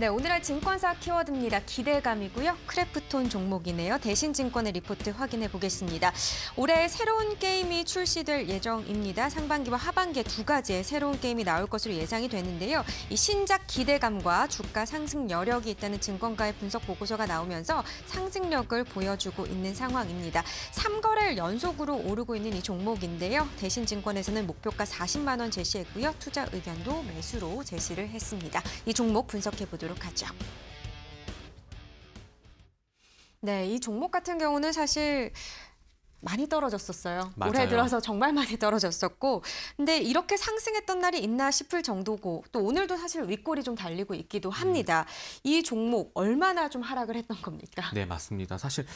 네, 오늘의 증권사 키워드입니다. 기대감이고요. 크래프톤 종목이네요. 대신증권의 리포트 확인해 보겠습니다. 올해 새로운 게임이 출시될 예정입니다. 상반기와 하반기에 두 가지의 새로운 게임이 나올 것으로 예상이 되는데요. 이 신작 기대감과 주가 상승 여력이 있다는 증권가의 분석 보고서가 나오면서 상승력을 보여주고 있는 상황입니다. 3거래일 연속으로 오르고 있는 이 종목인데요. 대신증권에서는 목표가 40만 원 제시했고요. 투자 의견도 매수로 제시를 했습니다. 이 종목 분석해 보도록 보도록 하죠. 네, 이 종목 같은 경우는 사실 많이 떨어졌었어요. 맞아요. 올해 들어서 정말 많이 떨어졌었고, 근데 이렇게 상승했던 날이 있나 싶을 정도고, 또 오늘도 사실 윗골이 좀 달리고 있기도 합니다. 음. 이 종목 얼마나 좀 하락을 했던 겁니까? 네, 맞습니다. 사실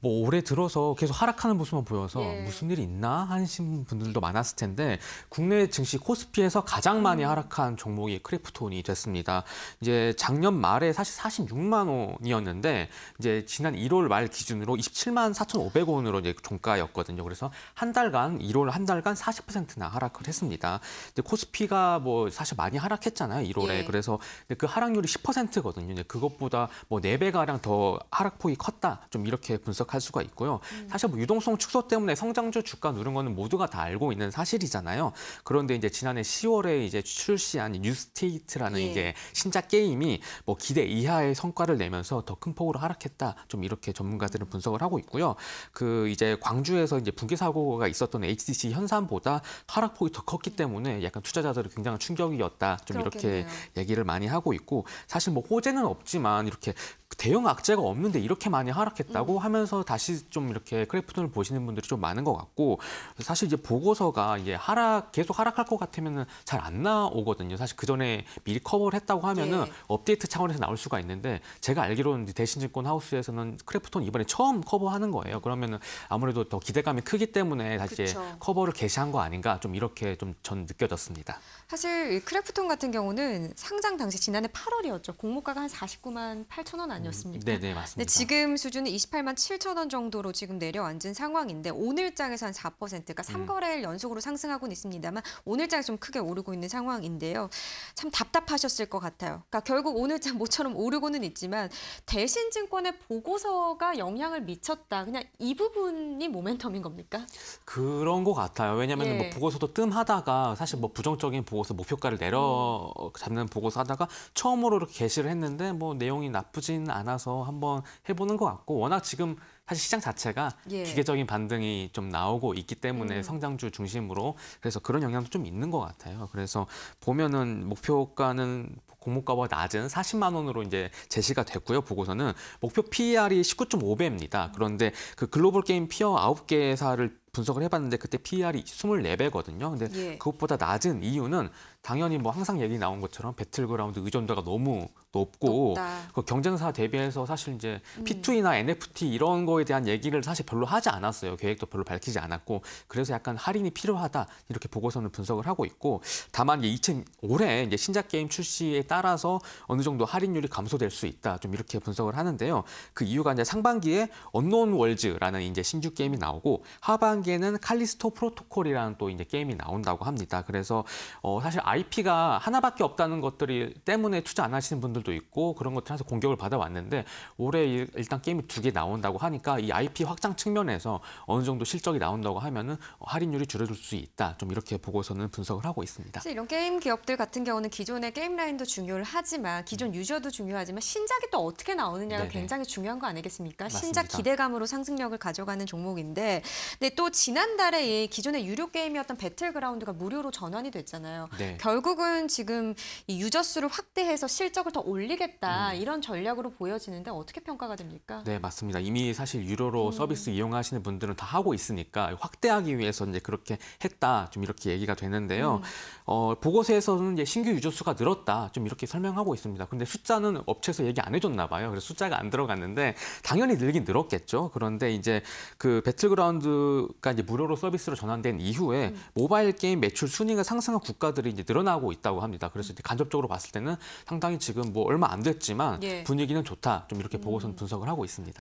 뭐 올해 들어서 계속 하락하는 모습만 보여서 예. 무슨 일이 있나 하신 분들도 많았을 텐데 국내 증시 코스피에서 가장 많이 음. 하락한 종목이 크래프톤이 됐습니다. 이제 작년 말에 사실 46만 원이었는데 이제 지난 1월 말 기준으로 27만 4,500원으로 이제 종가였거든요. 그래서 한 달간 1월 한 달간 40%나 하락을 했습니다. 이제 코스피가 뭐 사실 많이 하락했잖아요. 1월에. 예. 그래서 그 하락률이 10%거든요. 이제 그것보다 뭐 4배 가량 더 하락폭이 컸다. 좀 이렇게 분석 생각할 수가 있고요. 음. 사실 뭐 유동성 축소 때문에 성장주 주가 누른 거는 모두가 다 알고 있는 사실이잖아요. 그런데 이제 지난해 10월에 이제 출시한 뉴스테이트라는 예. 이제 신작 게임이 뭐 기대 이하의 성과를 내면서 더 큰 폭으로 하락했다. 좀 이렇게 전문가들은 음. 분석을 하고 있고요. 그 이제 광주에서 이제 분기 사고가 있었던 HCC 현산보다 하락폭이 더 컸기 음. 때문에 약간 투자자들이 굉장히 충격이었다. 좀 그렇겠네요. 이렇게 얘기를 많이 하고 있고 사실 뭐 호재는 없지만 이렇게 대형 악재가 없는데 이렇게 많이 하락했다고 음. 하면서 다시 좀 이렇게 크래프톤을 보시는 분들이 좀 많은 것 같고 사실 이제 보고서가 이제 하락 계속 하락할 것 같으면은 잘안 나오거든요. 사실 그 전에 미리 커버를 했다고 하면은 네. 업데이트 차원에서 나올 수가 있는데 제가 알기로는 대신증권 하우스에서는 크래프톤 이번에 처음 커버하는 거예요. 그러면은 아무래도 더 기대감이 크기 때문에 다시 커버를 개시한 거 아닌가 좀 이렇게 좀 전 느껴졌습니다. 사실 크래프톤 같은 경우는 상장 당시 지난해 8월이었죠. 공모가가 한 49만 8천 원 아니었죠. 음, 수준이었습니다. 네, 네 맞습니다. 지금 수준은 28만 7천 원 정도로 지금 내려앉은 상황인데 오늘장에서 한 4%, 그러니까 3거래일 연속으로 상승하고는 있습니다만 오늘장에 좀 크게 오르고 있는 상황인데요. 참 답답하셨을 것 같아요. 그러니까 결국 오늘장 모처럼 오르고는 있지만 대신 증권의 보고서가 영향을 미쳤다. 그냥 이 부분이 모멘텀인 겁니까? 그런 것 같아요. 왜냐하면 뭐 예. 뭐 보고서도 뜸하다가 사실 뭐 부정적인 보고서 목표가를 내려 음. 잡는 보고서 하다가 처음으로 이렇게 게시를 했는데 뭐 내용이 나쁘진 않. 않아서 한번 해보는 것 같고 워낙 지금 사실 시장 자체가 예. 기계적인 반등이 좀 나오고 있기 때문에 음. 성장주 중심으로 그래서 그런 영향도 좀 있는 것 같아요. 그래서 보면은 목표가는 공모가보다 낮은 40만 원으로 이제 제시가 됐고요. 보고서는 목표 PER이 19.5배입니다. 그런데 그 글로벌 게임 피어 9개 회사를 분석을 해봤는데 그때 PER이 24배거든요. 근데 예. 그것보다 낮은 이유는 당연히 뭐 항상 얘기 나온 것처럼 배틀그라운드 의존도가 너무 높고 그 경쟁사 대비해서 사실 이제 음. P2E나 NFT 이런 거에 대한 얘기를 사실 별로 하지 않았어요. 계획도 별로 밝히지 않았고 그래서 약간 할인이 필요하다 이렇게 보고서는 분석을 하고 있고 다만 이제 올해 이제 신작 게임 출시에 따라서 어느 정도 할인율이 감소될 수 있다 좀 이렇게 분석을 하는데요. 그 이유가 이제 상반기에 언론 월즈라는 이제 신규 게임이 나오고 하반 상반기에는 칼리스토 프로토콜이라는 또 이제 게임이 나온다고 합니다. 그래서 어, 사실 IP가 하나밖에 없다는 것들이 때문에 투자 안 하시는 분들도 있고 그런 것들 해서 공격을 받아왔는데 올해 일단 게임이 두 개 나온다고 하니까 이 IP 확장 측면에서 어느 정도 실적이 나온다고 하면은 할인율이 줄어들 수 있다. 좀 이렇게 보고서는 분석을 하고 있습니다. 이런 게임 기업들 같은 경우는 기존의 게임 라인도 중요하지만 기존 유저도 중요하지만 신작이 또 어떻게 나오느냐가 네네. 굉장히 중요한 거 아니겠습니까? 맞습니다. 신작 기대감으로 상승력을 가져가는 종목인데, 근데 또 지난달에 기존의 유료 게임이었던 배틀그라운드가 무료로 전환이 됐잖아요. 네. 결국은 지금 이 유저 수를 확대해서 실적을 더 올리겠다 음. 이런 전략으로 보여지는데 어떻게 평가가 됩니까? 네, 맞습니다. 이미 사실 유료로 음. 서비스 이용하시는 분들은 다 하고 있으니까 확대하기 위해서 이제 그렇게 했다 좀 이렇게 얘기가 되는데요. 음. 어, 보고서에서는 이제 신규 유저 수가 늘었다 좀 이렇게 설명하고 있습니다. 근데 숫자는 업체에서 얘기 안 해줬나 봐요. 그래서 숫자가 안 들어갔는데 당연히 늘긴 늘었겠죠. 그런데 이제 그 배틀그라운드 가 그러니까 이제 무료로 서비스로 전환된 이후에 음. 모바일 게임 매출 순위가 상승한 국가들이 이제 늘어나고 있다고 합니다. 그래서 간접적으로 봤을 때는 상당히 지금 뭐 얼마 안 됐지만 예. 분위기는 좋다. 좀 이렇게 음. 보고선 분석을 하고 있습니다.